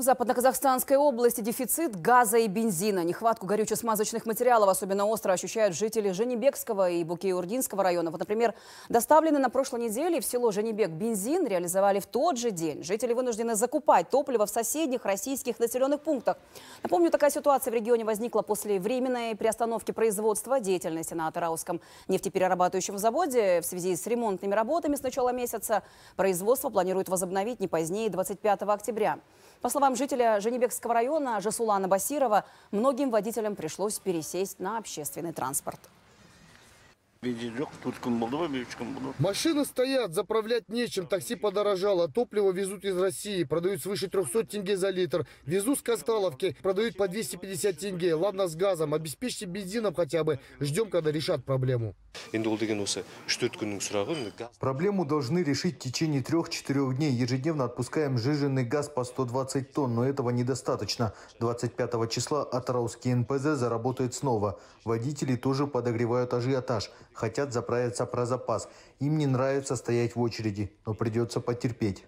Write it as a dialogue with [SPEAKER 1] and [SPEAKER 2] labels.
[SPEAKER 1] В Западно-Казахстанской области дефицит газа и бензина. Нехватку горюче-смазочных материалов особенно остро ощущают жители Женебекского и Букеурдинского районов. Вот, например, доставленный на прошлой неделе в село Женебек бензин реализовали в тот же день. Жители вынуждены закупать топливо в соседних российских населенных пунктах. Напомню, такая ситуация в регионе возникла после временной приостановки производства деятельности на Атарауском нефтеперерабатывающем заводе. В связи с ремонтными работами с начала месяца производство планируют возобновить не позднее 25 октября. По словам словам жителя Женебекского района Жасулана Басирова, многим водителям пришлось пересесть
[SPEAKER 2] на общественный транспорт. Машины стоят, заправлять нечем, такси подорожало, топливо везут из России, продают свыше 300 тенге за литр. Везу с Касталовки, продают по 250 тенге. Ладно, с газом, обеспечьте бензином хотя бы. Ждем, когда решат проблему.
[SPEAKER 3] Проблему должны решить в течение 3-4 дней. Ежедневно отпускаем жиженный газ по 120 тонн, но этого недостаточно. 25 числа Атараусский НПЗ заработает снова. Водители тоже подогревают ажиотаж хотят заправиться про запас. Им не нравится стоять в очереди, но придется потерпеть.